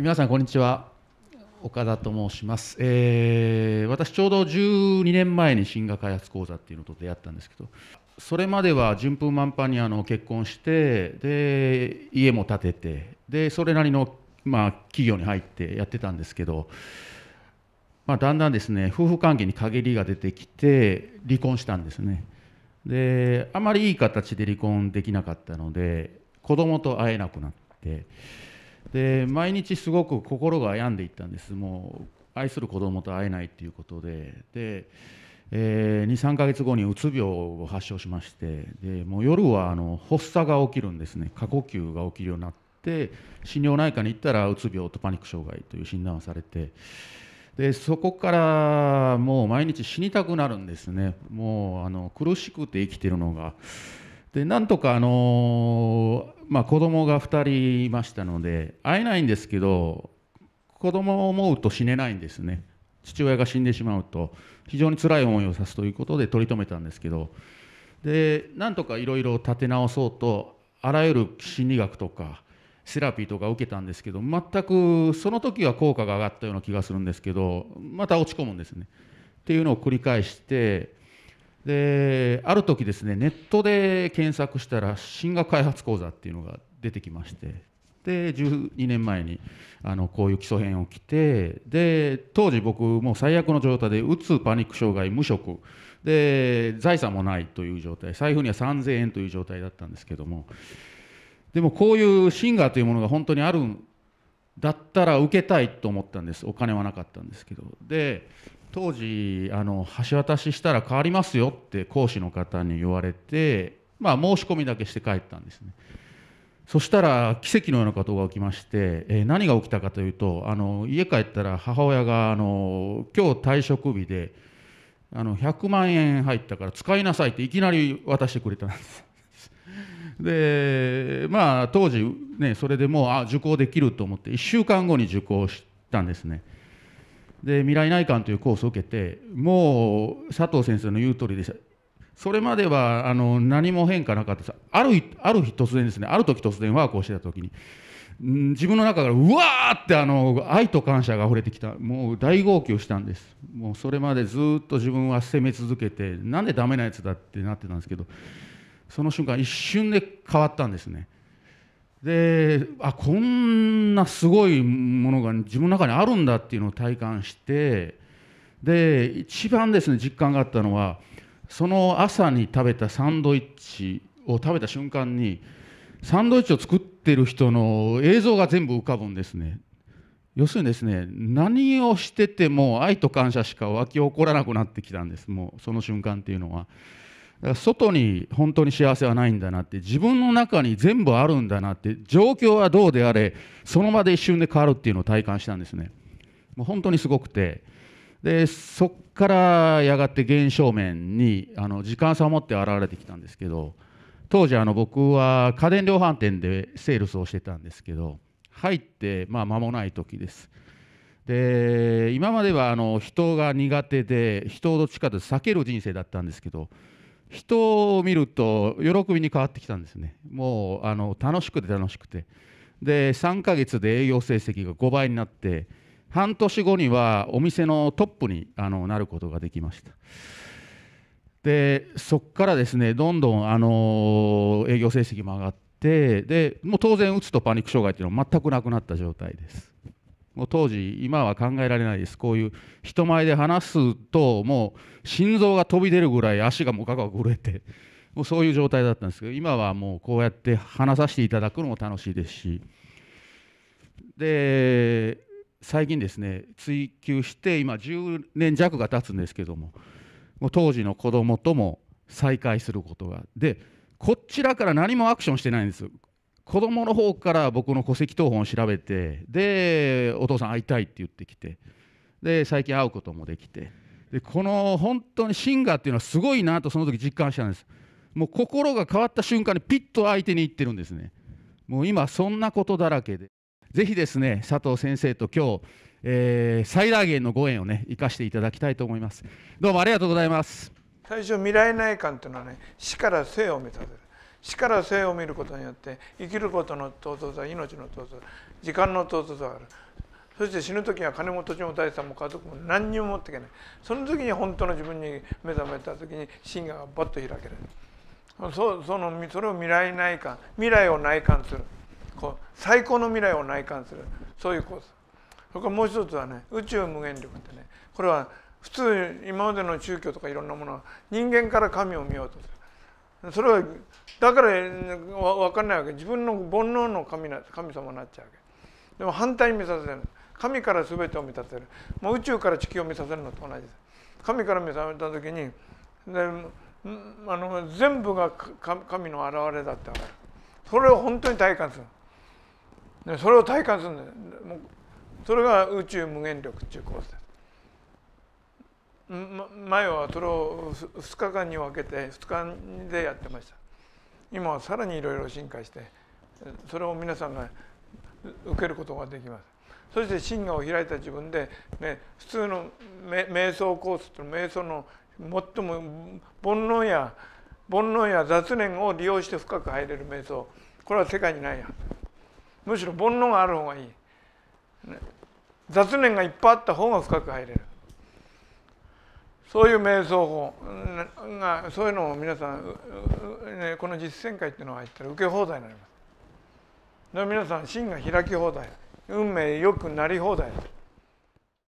皆さんこんにちは岡田と申します、えー、私ちょうど12年前に進化開発講座っていうのと出会ったんですけどそれまでは順風満帆にあの結婚してで家も建ててでそれなりのまあ企業に入ってやってたんですけどまあ、だんだんですね夫婦関係に陰りが出てきて離婚したんですねであまりいい形で離婚できなかったので子供と会えなくなってで毎日すごく心が病んでいったんですもう愛する子供と会えないっていうことでで、えー、23か月後にうつ病を発症しましてでもう夜はあの発作が起きるんですね過呼吸が起きるようになって心療内科に行ったらうつ病とパニック障害という診断をされてでそこからもう毎日死にたくなるんですねもうあの苦しくて生きてるのが。でなんとかあのまあ子供が2人いましたので会えないんですけど子供を思うと死ねないんですね父親が死んでしまうと非常に辛い思いをさすということで取り留めたんですけどでなんとかいろいろ立て直そうとあらゆる心理学とかセラピーとか受けたんですけど全くその時は効果が上がったような気がするんですけどまた落ち込むんですね。っていうのを繰り返してである時ですねネットで検索したら進学開発講座っていうのが出てきましてで12年前にあのこういう基礎編を着てで当時僕もう最悪の状態でうつパニック障害無職で財産もないという状態財布には3000円という状態だったんですけどもでもこういうシンガーというものが本当にあるんだったら受けたいと思ったんですお金はなかったんですけどで当時あの橋渡ししたら変わりますよって講師の方に言われて、まあ、申し込みだけして帰ったんですねそしたら奇跡のようなことが起きまして、えー、何が起きたかというとあの家帰ったら母親があの今日退職日であの100万円入ったから使いなさいっていきなり渡してくれたんです でまあ当時ねそれでもうあ受講できると思って1週間後に受講したんですねで未来内観というコースを受けてもう佐藤先生の言う通りでしたそれまではあの何も変化なかったさあるある日突然ですねある時突然ワークをしてた時に自分の中からうわーってあの愛と感謝が溢れてきたもう大号泣したんですもうそれまでずっと自分は責め続けてなんでダメなやつだってなってたんですけどその瞬間一瞬で変わったんですねであこんなすごいものが自分の中にあるんだっていうのを体感してで一番ですね実感があったのはその朝に食べたサンドイッチを食べた瞬間にサンドイッチを作ってる人の映像が全部浮かぶんですね要するにですね何をしてても愛と感謝しか湧き起こらなくなってきたんですもうその瞬間っていうのは。外に本当に幸せはないんだなって自分の中に全部あるんだなって状況はどうであれその場で一瞬で変わるっていうのを体感したんですねもう本当にすごくてでそこからやがて現象面にあの時間差を持って現れてきたんですけど当時あの僕は家電量販店でセールスをしてたんですけど入ってまあ間もない時ですで今まではあの人が苦手で人をどっちかと避ける人生だったんですけど人を見ると喜びに変わってきたんですねもうあの楽しくて楽しくてで3ヶ月で営業成績が5倍になって半年後にはお店のトップにあのなることができましたでそこからですねどんどんあの営業成績も上がってでもう当然打つとパニック障害というのは全くなくなった状態ですもう当時今は考えられないですこういう人前で話すともう心臓が飛び出るぐらい足がもうガガ震えてもうそういう状態だったんですけど今はもうこうやって話させていただくのも楽しいですしで最近ですね追求して今10年弱が経つんですけどももう当時の子供とも再会することがでこちらから何もアクションしてないんです子供の方から僕の戸籍謄本を調べてでお父さん会いたいって言ってきてで最近会うこともできてでこの本当にシンガーっていうのはすごいなとその時実感したんですもう心が変わった瞬間にピッと相手にいってるんですねもう今そんなことだらけでぜひですね佐藤先生と今日、えー、最大限のご縁をね生かしていただきたいと思いますどうもありがとうございます最初未来内観ていうのはね死から生を目指す死から生を見ることによって生きることの尊さ命の尊さ時間の尊さがあるそして死ぬ時は金も土地も財産も家族も何にも持っていけないその時に本当の自分に目覚めた時に真がバッと開けるそそのそれを未来内観未来を内観するこう最高の未来を内観するそういうコースそれからもう一つはね宇宙無限力ってねこれは普通今までの宗教とかいろんなものは人間から神を見ようとするそれはだから分かんないわけ自分の煩悩の神な神様になっちゃうわけでも反対に見させる神から全てを見させる、もう宇宙から地球を見させるのと同じです神から見させた時にあの全部が神の現れだって分かるそれを本当に体感するそれを体感するんだよそれが宇宙無限力っていうコースです前はそれを2日間に分けて2日でやってました今はさらにいろいろ進化してそれを皆さんが受けることができますそして真我を開いた自分で、ね、普通の瞑想コースという瞑想の最も煩悩や煩悩や雑念を利用して深く入れる瞑想これは世界にないやむしろ煩悩がある方がいい、ね、雑念がいっぱいあった方が深く入れるそういう瞑想法がそういうのを皆さん、この実践会っていうのが入ったら受け放題になります。皆さん心が開き放題運命良くなり放題です。